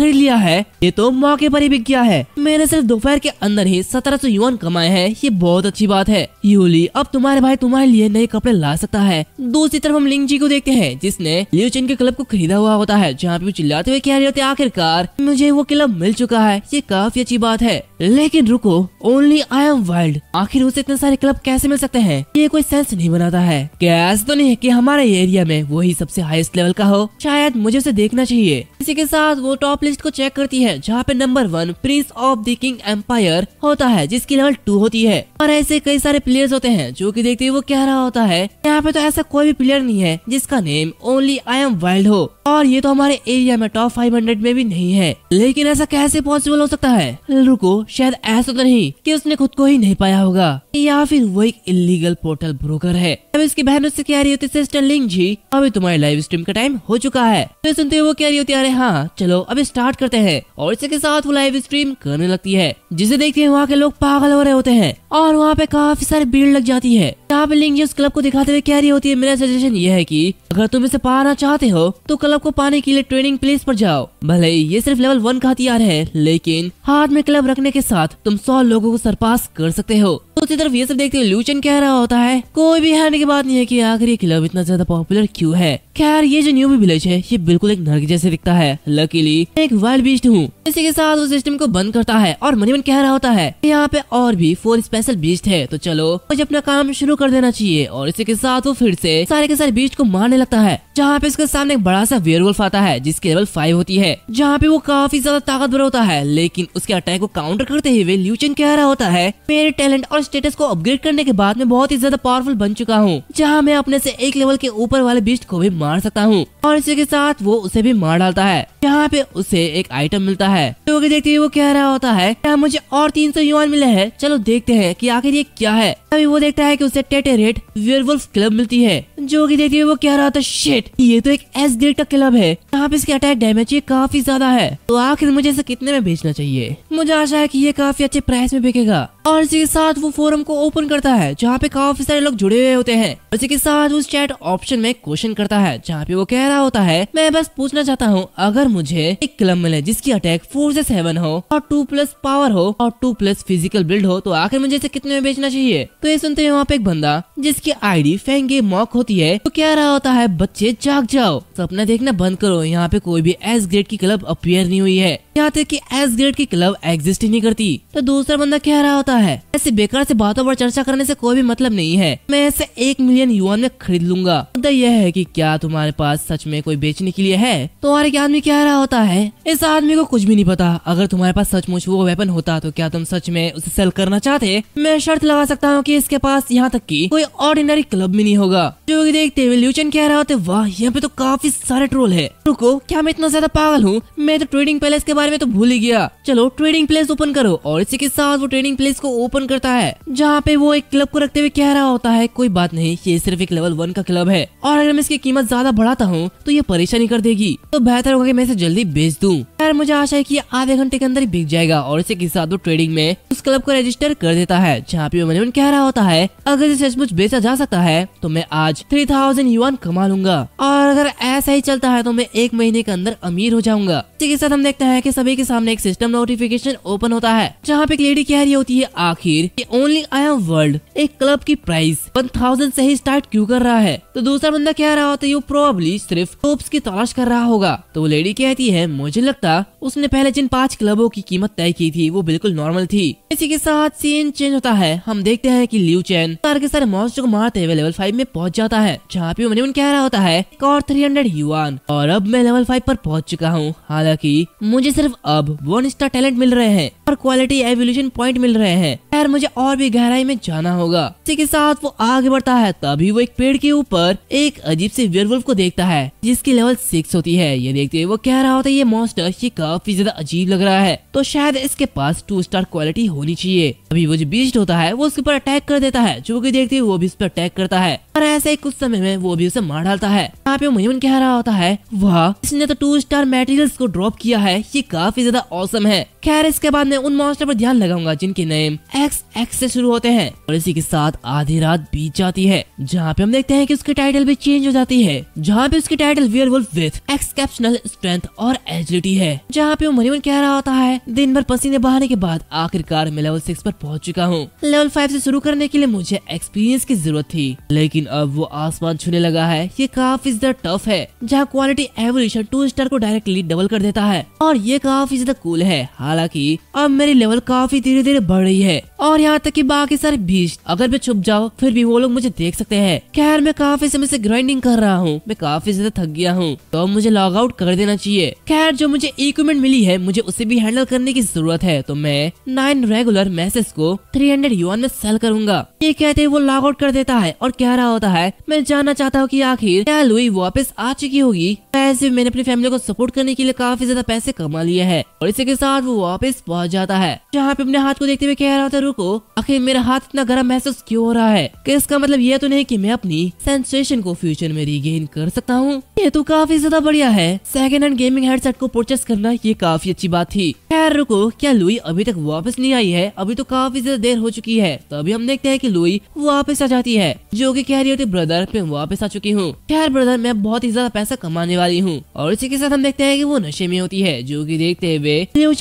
खरीद लिया है ये तो मौके पर ही बिक गया है मैंने सिर्फ दोपहर के अंदर ही सत्रह सौ यून कमाए हैं ये बहुत अच्छी बात है यूली अब तुम्हारे भाई तुम्हारे लिए नए कपड़े ला सकता है दूसरी तरफ हम लिंग जी को देखते हैं जिसने लियोचिन के क्लब को खरीदा हुआ हुआ होता है जहाँ पे वो चिल्लाते हुए कह रहे होते आखिरकार मुझे वो किला मिल चुका है ये काफी अच्छी बात है लेकिन रुको ओनली आई एम वाइल्ड आखिर उसे इतने सारे क्लब कैसे मिल सकते हैं ये कोई सेंस नहीं बनाता है क्या ऐसा तो नहीं है की हमारे एरिया में वही सबसे हाईएस्ट लेवल का हो शायद मुझे उसे देखना चाहिए इसी के साथ वो टॉप लिस्ट को चेक करती है जहाँ पे number one prince of the king empire होता है जिसकी लेवल टू होती है और ऐसे कई सारे प्लेयर्स होते हैं जो कि देखते हुए वो कह रहा होता है यहाँ पे तो ऐसा कोई भी प्लेयर नहीं है जिसका name only I am wild हो और ये तो हमारे एरिया में टॉप 500 में भी नहीं है लेकिन ऐसा कैसे पॉसिबल हो सकता है रुको शायद ऐसा तो नहीं कि उसने खुद को ही नहीं पाया होगा या फिर वो एक इलीगल पोर्टल ब्रोकर है अब इसकी बहन उससे कह रही होती सिस्टर लिंग जी अभी तुम्हारी लाइव स्ट्रीम का टाइम हो चुका है तो सुनते हुए वो कह रही होती अरे हाँ चलो अभी स्टार्ट करते हैं और इसी के साथ वो लाइव स्ट्रीम करने लगती है जिसे देखते हैं वहाँ के लोग पागल हो रहे होते हैं और वहाँ पे काफी सारी भीड़ लग जाती है यहाँ पे लिंग जी उस क्लब को दिखाते हुए कह रही होती है मेरा सजेशन ये है की अगर तुम इसे पाना चाहते हो तो क्लब क्लब को पाने के लिए ट्रेनिंग प्लेस पर जाओ भले ही ये सिर्फ लेवल वन का हथियार है लेकिन हाथ में क्लब रखने के साथ तुम सौ लोगों को सरपास कर सकते हो दूसरी तो तरफ ये सब देखते हुए लूचन कह रहा होता है कोई भी हारने की बात नहीं है कि आखिर ये क्लब इतना ज्यादा पॉपुलर क्यों है खैर ये जो न्यू विलेज है ये बिल्कुल एक नर्ग जैसे दिखता है लकीली एक वाइल्ड बीस्ट हूँ इसी के साथ उस सिस्टम को बंद करता है और मनीमन कह रहा होता है यहाँ पे और भी फोर स्पेशल बीस्ट है तो चलो मुझे अपना काम शुरू कर देना चाहिए और इसी के साथ वो फिर से सारे के सारे बीस्ट को मारने लगता है जहाँ पे उसके सामने एक बड़ा सा वेयरवुल्फ आता है जिसकी लेवल फाइव होती है जहाँ पे वो काफी ज्यादा ताकतवर होता है लेकिन उसके अटैक को काउंटर करते हुए ल्यूचन कह रहा होता है मेरे टैलेंट और स्टेटस को अपग्रेड करने के बाद में बहुत ही ज्यादा पावरफुल बन चुका हूँ जहाँ मैं अपने से एक लेवल के ऊपर वाले बिस्ट को भी मार सकता हूँ और इसी के साथ वो उसे भी मार डालता है यहाँ पे उसे एक आइटम मिलता है तो देखते हुए वो कह रहा होता है क्या मुझे और तीन सौ युवान मिले हैं चलो देखते हैं कि आखिर ये क्या है तभी वो देखता है कि उसे टेटे रेट वेयरवुल्फ क्लब मिलती है जो कि देखते हुए वो कह रहा था शेट ये तो एक एस ग्रेड का क्लब है यहाँ पे इसके अटैक डैमेज ये काफी ज्यादा है तो आखिर मुझे इसे कितने में बेचना चाहिए मुझे आशा है की ये काफी अच्छे प्राइस में बिकेगा और इसी के साथ वो फोरम को ओपन करता है जहाँ पे काफी सारे लोग जुड़े हुए होते हैं इसी के साथ उस चैट ऑप्शन में क्वेश्चन करता है जहाँ पे वो कह रहा होता है मैं बस पूछना चाहता हूँ अगर मुझे एक क्लब मिले जिसकी अटैक फोर से सेवन हो और टू प्लस पावर हो और टू प्लस फिजिकल बिल्ड हो तो आखिर मुझे इसे कितने में बेचना चाहिए तो ये सुनते हैं वहाँ पे एक बंदा जिसकी आईडी फेंगे मॉक होती है तो कह रहा होता है बच्चे जाग जाओ सपना देखने देखना बंद करो यहाँ पे कोई भी एस ग्रेड की क्लब अपियर नहीं हुई है यहाँ तक की एस ग्रेड की क्लब एग्जिस्ट ही नहीं करती तो दूसरा बंदा कह रहा होता है ऐसे बेकार से बातों पर चर्चा करने से कोई भी मतलब नहीं है मैं ऐसे एक मिलियन युवा में खरीद लूंगा मुद्दा यह है की क्या तुम्हारे पास सच में कोई बेचने के लिए है तो और आदमी कह रहा होता है इस आदमी को कुछ भी नहीं पता अगर तुम्हारे पास सचमुच वो वेपन होता तो क्या तुम सच में उसे सेल करना चाहते मैं शर्त लगा सकता हूँ की इसके पास यहाँ तक की कोई ऑर्डिनरी क्लब भी नहीं होगा जो देखते हुए कह रहा होते वाह यहाँ पे तो काफी सारे कंट्रोल है रुको क्या मैं इतना ज्यादा पागल हूँ मैं तो ट्रेडिंग पैलेस के बारे में तो भूल ही गया चलो ट्रेडिंग प्लेस ओपन करो और इसी के साथ वो ट्रेडिंग प्लेस को ओपन करता है जहाँ पे वो एक क्लब को रखते हुए कह रहा होता है कोई बात नहीं ये सिर्फ एक लेवल वन का क्लब है और अगर मैं इसकी कीमत ज्यादा बढ़ाता हूँ तो ये परेशानी कर देगी तो बेहतर होगा की मैं इसे जल्दी बेच दूँ यार मुझे आशा है की आधे घंटे के अंदर ही बिक जाएगा और इसी के साथ वो ट्रेडिंग में उस क्लब को रजिस्टर कर देता है जहाँ पे मैंने कह रहा होता है अगर इसे सचमुच बेचा जा सकता है तो मैं आज थ्री थाउजेंड युवान कमा लूंगा और अगर ऐसा ही चल चलता है तो मैं एक महीने के अंदर अमीर हो जाऊंगा इसी के साथ हम देखते हैं कि सभी के सामने एक सिस्टम नोटिफिकेशन ओपन होता है जहाँ पे एक लेडी कह रही होती है आखिर ओनली आई एम वर्ल्ड एक क्लब की प्राइस वन थाउजेंड से ही स्टार्ट क्यों कर रहा है तो दूसरा बंदा कह रहा होता है यू प्रोबली सिर्फ टॉप्स की तलाश कर रहा होगा तो वो लेडी कहती है मुझे लगता उसने पहले जिन पाँच क्लबों की कीमत तय की थी वो बिल्कुल नॉर्मल थी इसी के साथ सीन चेंज होता है हम देखते हैं कि लिव चैन सार के सारे मॉन्स्टर को मारते हुए लेवल फाइव में पहुंच जाता है जहाँ पे उन्हें कह रहा होता है और थ्री हंड्रेड युवा इंसान और अब मैं लेवल फाइव पर पहुंच चुका हूँ हालांकि मुझे सिर्फ अब वन स्टार टैलेंट मिल रहे हैं और क्वालिटी एवोल्यूशन पॉइंट मिल रहे हैं खैर मुझे और भी गहराई में जाना होगा इसी के साथ वो आगे बढ़ता है तभी वो एक पेड़ के ऊपर एक अजीब से वेयरवुल्फ को देखता है जिसकी लेवल सिक्स होती है ये देखते हुए वो कह रहा होता है ये मॉन्स्टर ये काफी ज्यादा अजीब लग रहा है तो शायद इसके पास टू स्टार क्वालिटी होनी चाहिए अभी वो जो बीस्ट होता है वो उसके ऊपर अटैक कर देता है जो की देखते हुए वो भी उस पर अटैक करता है और ऐसे ही कुछ समय में वो भी उसे मार डालता है यहाँ पे मुझे कह रहा होता है है वह इसने तो टू स्टार मेटेरियल को ड्रॉप किया है ये काफी ज्यादा औसम है खैर इसके बाद मैं उन मास्टर पर ध्यान लगाऊंगा जिनके नेम एक्स एक्स से शुरू होते हैं और इसी के साथ आधी रात बीत जाती है जहाँ पे हम देखते हैं कि उसकी टाइटल भी चेंज हो जाती है जहाँ पे उसकी title werewolf with exceptional strength और एजिलिटी है जहाँ पे वो मरीमन कह रहा होता है दिन भर पसीने बहाने के बाद आखिरकार मैं लेवल सिक्स पर पहुंच चुका हूँ लेवल फाइव से शुरू करने के लिए मुझे एक्सपीरियंस की जरूरत थी लेकिन अब वो आसमान छूने लगा है ये काफी ज्यादा टफ है जहाँ क्वालिटी एवरेज टू स्टार को डायरेक्टली डबल कर देता है और ये काफी ज्यादा कूल है हालांकि अब मेरी लेवल काफी धीरे धीरे बढ़ रही है और यहाँ तक कि बाकी सारे बीज अगर मैं छुप जाओ फिर भी वो लोग मुझे देख सकते हैं खैर मैं काफी समय से ग्राइंडिंग कर रहा हूँ मैं काफी ज्यादा थक गया हूँ तो मुझे लॉग आउट कर देना चाहिए खैर जो मुझे इक्विपमेंट मिली है मुझे उसे भी हैंडल करने की जरूरत है तो मैं नाइन रेगुलर मैसेज को थ्री हंड्रेड यून में सेल करूंगा ये कहते हुए वो लॉग आउट कर देता है और कह रहा होता है मैं जानना चाहता हूँ की आखिर क्या लुई वापस आ चुकी होगी ऐसे मैंने अपनी फैमिली को सपोर्ट करने के लिए काफी ज्यादा पैसे कमा लिए है और इसी के साथ वो वापस पहुँच जाता है जहाँ पे अपने हाथ को देखते हुए कह रहा था गुरु को आखिर मेरा हाथ इतना गर्म महसूस क्यों हो रहा है कि इसका मतलब यह तो नहीं कि मैं अपनी सेंसेशन को फ्यूचर में रिगेन कर सकता हूँ ये तो काफी ज्यादा बढ़िया है सेकेंड हैंड गेमिंग हेडसेट को परचेस करना ये काफी अच्छी बात थी खैर रुको क्या लुई अभी तक वापस नहीं आई है अभी तो काफी ज्यादा देर हो चुकी है तभी हम देखते हैं की लुई वापस आ जाती है जो की कह रही होती ब्रदर मैं वापस आ चुकी हूँ खैर ब्रदर मैं बहुत ही ज्यादा पैसा कमाने वाली हूँ और इसी के साथ हम देखते हैं की वो नशे में होती है जो की देखते हुए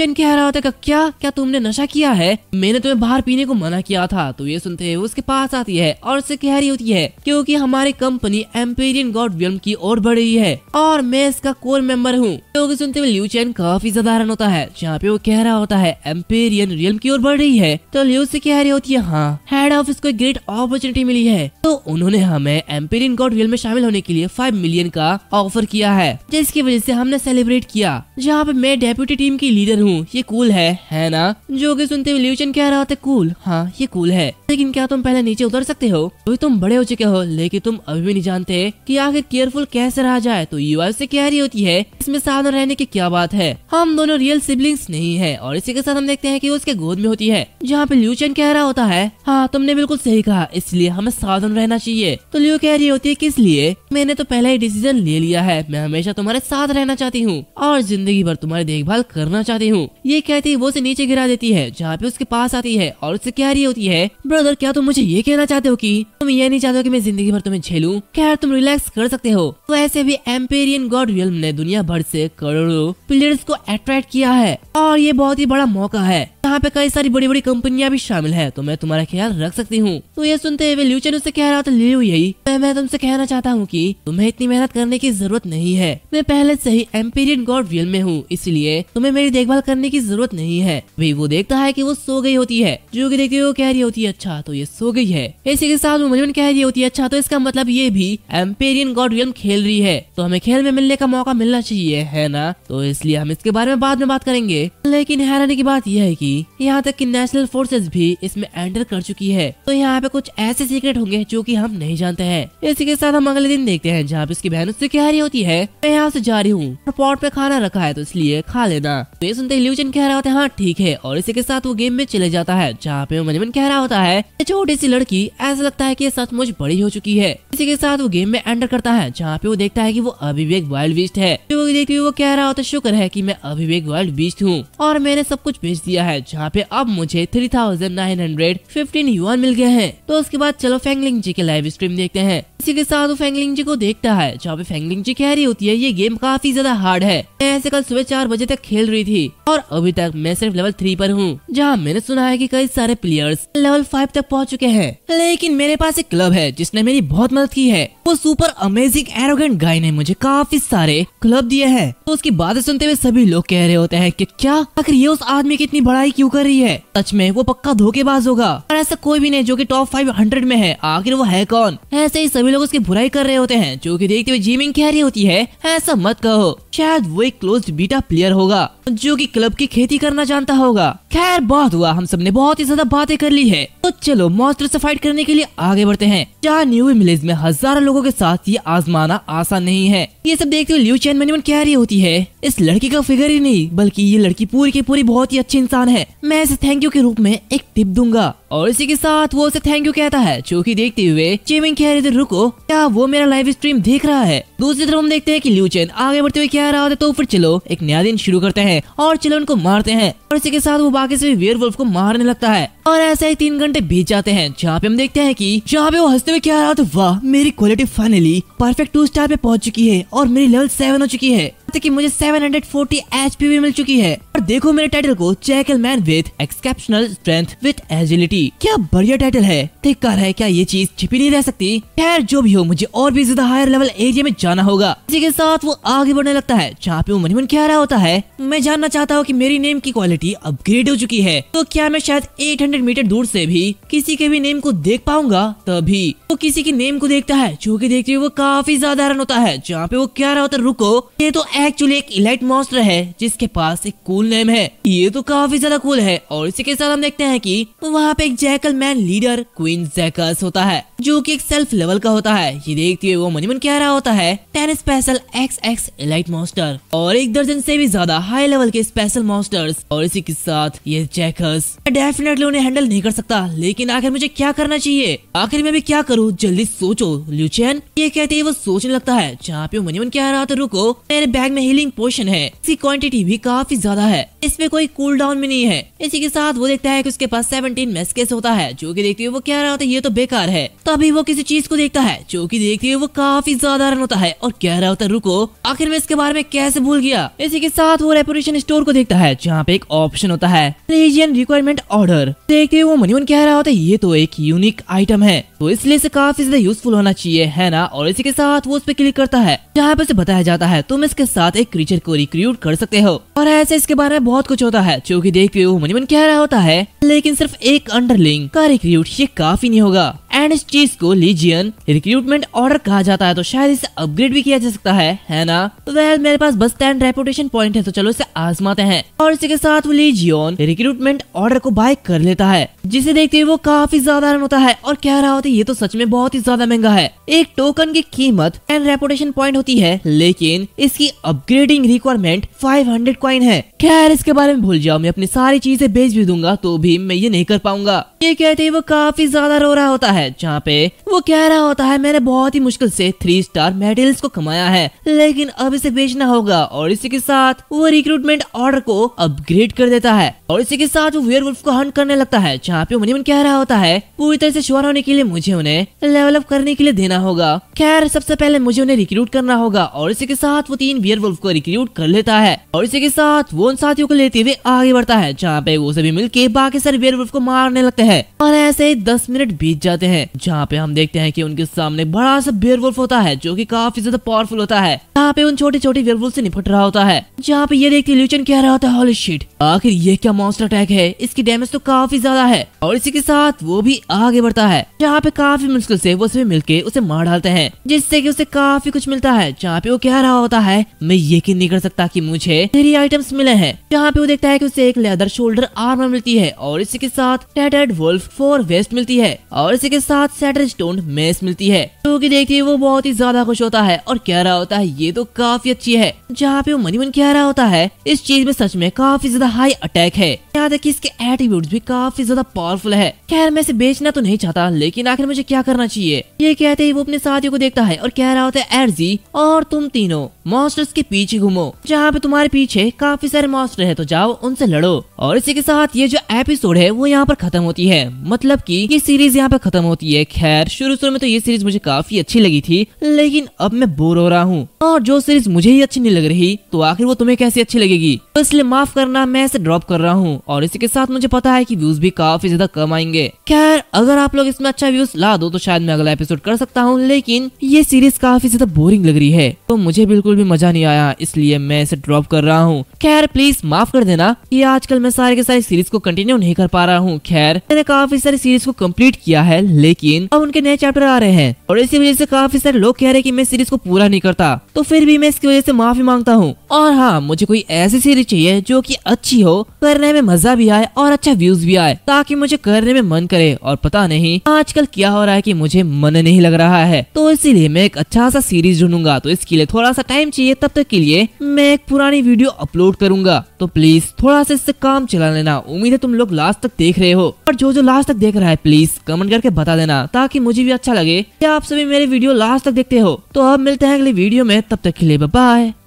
क्या क्या तुमने नशा किया है मैंने तुम्हें बाहर बाहर पीने को मना किया था तो ये सुनते हुए उसके पास आती है और उससे कह रही होती है क्योंकि हमारी कंपनी एम्पेरियन गॉड व्यम की ओर बढ़ रही है और मैं इसका कोर मेंबर हूँ क्योंकि सुनते हुए चैन काफी साधारण होता है जहाँ पे वो कह रहा होता है एम्पेरियन रियम की ओर बढ़ रही है तो ल्यू से कह रही होती है हाँ हेड ऑफिस को ग्रेट अपॉर्चुनिटी मिली है तो उन्होंने हमें एम्पेरियन गॉड रियल में शामिल होने के लिए फाइव मिलियन का ऑफर किया है जिसकी वजह से हमने सेलिब्रेट किया जहाँ पे मैं डेप्यूटी टीम की लीडर हूँ ये कूल है है ना जो की सुनते हुए ल्यूचन कह रहा होता कूल हाँ ये कूल है लेकिन क्या तुम पहले नीचे उतर सकते हो तो तुम बड़े हो चुके हो लेकिन तुम अभी भी नहीं जानते कि आखिर केयरफुल कैसे रहा जाए तो युवा से रही होती है इसमें साधन रहने की क्या बात है हम दोनों रियल सिबलिंग्स नहीं है और इसी के साथ हम देखते हैं की उसके गोद में होती है जहाँ पे ल्यूचन कह रहा होता है हाँ तुमने बिल्कुल सही कहा इसलिए हमें साधन रहना चाहिए तो लियो कह रही होती है किस लिए मैंने तो पहले ही डिसीजन ले लिया है मैं हमेशा तुम्हारे साथ रहना चाहती हूँ और जिंदगी भर तुम्हारी देखभाल करना चाहती हूँ ये कहती वो उसे नीचे गिरा देती है जहाँ पे उसके पास आती है और उससे क्या रही होती है ब्रदर क्या तुम मुझे ये कहना चाहते हो की तुम ये नहीं चाहते हो की मैं जिंदगी भर तुम्हें झेलूं खैर तुम रिलैक्स कर सकते हो तो ऐसे भी एम्पेरियन गॉड रियल ने दुनिया भर से करोड़ों प्लेयर्स को अट्रैक्ट किया है और ये बहुत ही बड़ा मौका है यहाँ पे कई सारी बड़ी बड़ी कंपनियां भी शामिल है तो मैं तुम्हारा ख्याल रख सकती हूँ तो ये सुनते हुए ल्यूचन उसे कह रहा था लियो यही तो मैं तुमसे कहना चाहता हूँ कि तुम्हें इतनी मेहनत करने की जरूरत नहीं है मैं पहले से ही एम्पेरियन गॉड रियल में हूँ इसलिए तुम्हें मेरी देखभाल करने की जरूरत नहीं है वही वो देखता है की वो सो गई होती है जो कि देखते हुए कह रही होती है अच्छा तो ये सो गई है इसी के साथ वुमन कह रही होती है अच्छा तो इसका मतलब ये भी एम्पेरियन गॉड रियम खेल रही है तो हमें खेल में मिलने का मौका मिलना चाहिए है ना तो इसलिए हम इसके बारे में बाद में बात करेंगे लेकिन हैरानी की बात यह है कि यहाँ तक कि नेशनल फोर्सेज भी इसमें एंटर कर चुकी है तो यहाँ पे कुछ ऐसे सीक्रेट होंगे जो की हम नहीं जानते हैं इसी के साथ हम अगले दिन देखते हैं जहाँ पे इसकी बहन उससे कह रही होती है मैं यहाँ से जा रही हूँ पॉट पे खाना रखा है तो इसलिए खा लेना तो ये सुनते ल्यूचन कह रहा होता है हाँ ठीक है और इसी के साथ वो गेम में चले जाता है जहाँ पे मनिमन कह रहा होता है छोटी सी लड़की ऐसा लगता है की सचमुच बड़ी हो चुकी है इसी के साथ वो गेम में एंटर करता है जहाँ पे वो देखता है की वो अभी भी एक वाइल्ड बीस्ट है देखते हुए वो कह रहा होता शुक्र है की मैं अभी भी एक वाइल्ड बीस्ट हूँ और मैंने सब कुछ बेच दिया है जहाँ पे अब मुझे three thousand nine hundred fifteen yuan मिल गए हैं तो उसके बाद चलो फैंगलिंग जी के लाइव स्ट्रीम देखते हैं के साथ वो फेंगलिंग जी को देखता है जहाँ पे फेंगलिंग जी कह रही होती है ये गेम काफी ज्यादा हार्ड है मैं ऐसे कल सुबह चार बजे तक खेल रही थी और अभी तक मैं सिर्फ लेवल थ्री पर हूँ जहाँ मैंने सुना है की कई सारे प्लेयर्स लेवल फाइव तक पहुँच चुके हैं लेकिन मेरे पास एक क्लब है जिसने मेरी बहुत मदद की है वो सुपर अमेजिंग एरोगेंट गाय ने मुझे काफी सारे क्लब दिए है तो उसकी बातें सुनते हुए सभी लोग कह रहे होते हैं की क्या आखिर ये उस आदमी की इतनी बड़ाई क्यूँ कर रही है सच में वो पक्का धोखेबाज होगा और ऐसा कोई भी नहीं जो की टॉप फाइव हंड्रेड में है आखिर वो है कौन ऐसे ही सभी लोग उसकी बुराई कर रहे होते हैं जो कि देखते हुए जीमिंग कह रही होती है ऐसा मत कहो शायद वो एक क्लोज बीटा प्लेयर होगा जो कि क्लब की खेती करना जानता होगा खैर बहुत हुआ हम सब ने बहुत ही ज्यादा बातें कर ली है तो चलो मॉन्स्टर से फाइट करने के लिए आगे बढ़ते हैं जहाँ न्यू विलेज में हजारों लोगों के साथ ये आजमाना आसान नहीं है ये सब देखते हुए ल्यू चैन मनीमन कह रही होती है इस लड़की का फिगर ही नहीं बल्कि ये लड़की पूरी की पूरी बहुत ही अच्छी इंसान है मैं इसे थैंक यू के रूप में एक टिप दूंगा और इसी के साथ वो उसे थैंक यू कहता है जो की देखते हुए चेमिंग कह रही थी रुको क्या वो मेरा लाइव स्ट्रीम देख रहा है दूसरी तरफ हम देखते हैं कि ल्यू चैन आगे बढ़ते हुए कह रहा होता तो फिर चलो एक नया दिन शुरू करते हैं और चलो उनको मारते हैं और इसी के साथ वो आगे से वेयर को मारने लगता है और ऐसे ही तीन घंटे बीत जाते हैं जहाँ पे हम देखते हैं कि जहाँ पे वो हंसते हुए क्या रहा था वाह मेरी quality finally perfect two star पे पहुंच चुकी है और मेरी लेवल सेवन हो चुकी है कि मुझे 740 एचपी भी मिल चुकी है देखो मेरे टाइटल को jackal man with exceptional strength with agility क्या बढ़िया टाइटल है धिक्कार है क्या ये चीज छिपी नहीं रह सकती खैर जो भी हो मुझे और भी ज्यादा हायर लेवल एरिया में जाना होगा इसी के साथ वो आगे बढ़ने लगता है जहाँ पे वो मन मन क्या रहा होता है मैं जानना चाहता हूँ की मेरी नेम की क्वालिटी अपग्रेड हो चुकी है तो क्या मैं शायद एट मीटर दूर ऐसी भी किसी के भी नेम को देख पाऊंगा तभी वो किसी के नेम को देखता है जो की देखते हुए वो काफी ज्यादा हैरान होता है जहाँ पे वो क्या रहा होता है रुको ये तो एक्चुअली एक इलाइट मॉस्टर है जिसके पास एक कूल नेम है ये तो काफी ज्यादा कूल है और इसी के साथ हम देखते हैं कि वहाँ पे एक जैकल मैन लीडर क्वीन जैकस होता है जो कि एक सेल्फ लेवल का होता है ये देखते हुए वो मनीमन कह रहा होता है ten special X X elite monster और एक दर्जन से भी ज्यादा हाई लेवल के स्पेशल मॉस्टर्स और इसी के साथ ये जैकस डेफिनेटली उन्हें हैंडल नहीं कर सकता लेकिन आखिर मुझे क्या करना चाहिए आखिर मैं भी क्या करूँ जल्दी सोचो ल्यूचेन ये कहते हैं वो सोचने लगता है जहाँ पे मनीमन कह रहा था रुको मेरे बैग में हीलिंग पोशन है इसकी क्वांटिटी भी काफी ज्यादा है इसमें कोई कूल डाउन भी नहीं है इसी के साथ वो देखता है कि उसके पास 17 मेस्केस होता है जो की देखते हुए वो कह रहा होता है ये तो बेकार है तभी वो किसी चीज को देखता है जो की देखते हुए वो काफी ज्यादा रन होता है और कह रहा होता है रुको आखिर में इसके बारे में कैसे भूल गया इसी के साथ वो रेपोरेशन स्टोर को देखता है जहाँ पे एक ऑप्शन होता है रिक्वायरमेंट ऑर्डर देखते हुए वो मनीमन कह रहा होता है ये तो एक यूनिक आइटम है तो इसलिए इसे काफी ज्यादा यूजफुल होना चाहिए है ना और इसी के साथ वो उस पर क्लिक करता है जहाँ पे उसे बताया जाता है तुम इसके साथ एक क्रीचर को रिक्रूट कर सकते हो और ऐसे इसके बारे में बहुत कुछ होता है जो की देखते हुए मनीमन कह रहा होता है लेकिन सिर्फ एक अंडरलिंग का रिक्रूट ये काफी नहीं होगा एंड इस चीज को लीजियन रिक्रूटमेंट ऑर्डर कहा जाता है तो शायद इसे अपग्रेड भी किया जा सकता है है ना तो वह मेरे पास बस स्टैंड रेपुटेशन पॉइंट है तो चलो इसे आजमाते हैं और इसी के साथ वो लीजियन रिक्रूटमेंट ऑर्डर को बाय कर लेता है जिसे देखते हुए वो काफी ज्यादा रन होता है और कह रहा होता है ये तो सच में बहुत ही ज्यादा महंगा है एक टोकन की कीमत एंड रेपुटेशन पॉइंट होती है लेकिन इसकी अपग्रेडिंग रिक्वायरमेंट हंड्रेड कॉइन है खैर इसके बारे में भूल जाओ मैं अपनी सारी चीजें बेच भी दूंगा तो भी मैं ये नहीं कर पाऊंगा ये कहते हैं वो काफी ज्यादा रो रहा होता है है जहाँ पे वो कह रहा होता है मैंने बहुत ही मुश्किल से थ्री स्टार मेडल्स को कमाया है लेकिन अब इसे बेचना होगा और इसी के साथ वो रिक्रूटमेंट ऑर्डर को अपग्रेड कर देता है और इसी के साथ वो वेयर वुल्फ को हंट करने लगता है जहाँ पे मुनिमन कह रहा होता है पूरी तरह से श्योर होने के लिए मुझे उन्हें लेवल अप करने के लिए देना होगा खैर सबसे पहले मुझे उन्हें रिक्रूट करना होगा और इसी के साथ वो तीन वियर को रिक्रूट कर लेता है और इसी के साथ वो उन साथियों को लेते हुए आगे बढ़ता है जहाँ पे वो सभी मिलके बाकी सारे वियर को मारने लगते हैं और ऐसे ही दस मिनट बीत जाते हैं हैं जहाँ पे हम देखते हैं कि उनके सामने बड़ा सा बेयरवुल्फ होता है जो कि काफी ज्यादा पावरफुल होता है यहाँ पे उन छोटे छोटे बेयरवुल्फ से निपट रहा होता है जहाँ पे ये देखते ल्यूचन कह रहा होता है हॉली शीट आखिर ये क्या मॉन्स्टर अटैक है इसकी डैमेज तो काफी ज्यादा है और इसी के साथ वो भी आगे बढ़ता है जहाँ पे काफी मुश्किल से वो सभी मिलके उसे मार डालते हैं जिससे कि उसे काफी कुछ मिलता है जहाँ पे वो कह रहा होता है मैं यकीन नहीं कर सकता कि मुझे तेरी आइटम्स मिले हैं जहाँ पे वो देखता है कि उसे एक लेदर शोल्डर आर्मर मिलती है और इसी के साथ टेटेड वुल्फ फोर वेस्ट मिलती है और इसी के के साथ सैटर स्टोन मेस मिलती है जो की देखते वो बहुत ही ज्यादा खुश होता है और कह रहा होता है ये तो काफी अच्छी है जहाँ पे वो मनी मन कह रहा होता है इस चीज में सच में काफी ज्यादा हाई अटैक है याद है की इसके एटीट्यूड भी काफी ज्यादा पावरफुल है खैर मैं इसे बेचना तो नहीं चाहता लेकिन आखिर मुझे क्या करना चाहिए ये कहते ही वो अपने साथियों को देखता है और कह रहा होता है एरजी और तुम तीनों मॉस्टर्स के पीछे घूमो जहाँ पे तुम्हारे पीछे काफी सारे मॉस्टर है तो जाओ उनसे लड़ो और इसी के साथ ये जो एपिसोड है वो यहाँ पर खत्म होती है मतलब की ये सीरीज यहाँ पर खत्म खत्म होती है खैर शुरू शुरू में तो ये सीरीज मुझे काफी अच्छी लगी थी लेकिन अब मैं बोर हो रहा हूँ और जो सीरीज मुझे ही अच्छी नहीं लग रही तो आखिर वो तुम्हें कैसी अच्छी लगेगी तो इसलिए माफ करना मैं इसे ड्रॉप कर रहा हूँ और इसी के साथ मुझे पता है की व्यूज भी काफी ज्यादा कम आएंगे खैर अगर आप लोग इसमें अच्छा व्यूज ला दो तो शायद मैं अगला एपिसोड कर सकता हूँ लेकिन ये सीरीज काफी ज्यादा बोरिंग लग रही है तो मुझे बिल्कुल भी मजा नहीं आया इसलिए मैं इसे ड्रॉप कर रहा हूँ खैर प्लीज माफ कर देना ये आजकल मैं सारे के सारे सीरीज को कंटिन्यू नहीं कर पा रहा हूँ खैर मैंने काफी सारी सीरीज को कम्प्लीट किया है लेकिन अब उनके नए चैप्टर आ रहे हैं और इसी वजह से काफी सारे लोग कह रहे की मैं सीरीज को पूरा नहीं करता तो फिर भी मैं इसकी वजह से माफी मांगता हूँ और हाँ मुझे कोई ऐसी सीरीज चाहिए जो की अच्छी हो करने में मजा भी आए और अच्छा व्यूज भी आए ताकि मुझे करने में मन करे और पता नहीं आजकल क्या हो रहा है की मुझे मन नहीं लग रहा है तो इसीलिए मैं एक अच्छा सा सीरीज ढूंढूंगा तो इसके लिए थोड़ा सा टाइम चाहिए तब तक के लिए मैं एक पुरानी वीडियो अपलोड करूंगा तो प्लीज थोड़ा सा इससे काम चला लेना उम्मीद है तुम लोग लास्ट तक देख रहे हो और जो जो लास्ट तक देख रहा है प्लीज कमेंट करके बता बता देना ताकि मुझे भी अच्छा लगे आप सभी मेरे वीडियो लास्ट तक देखते हो तो अब मिलते हैं अगले वीडियो में तब तक के लिए बाय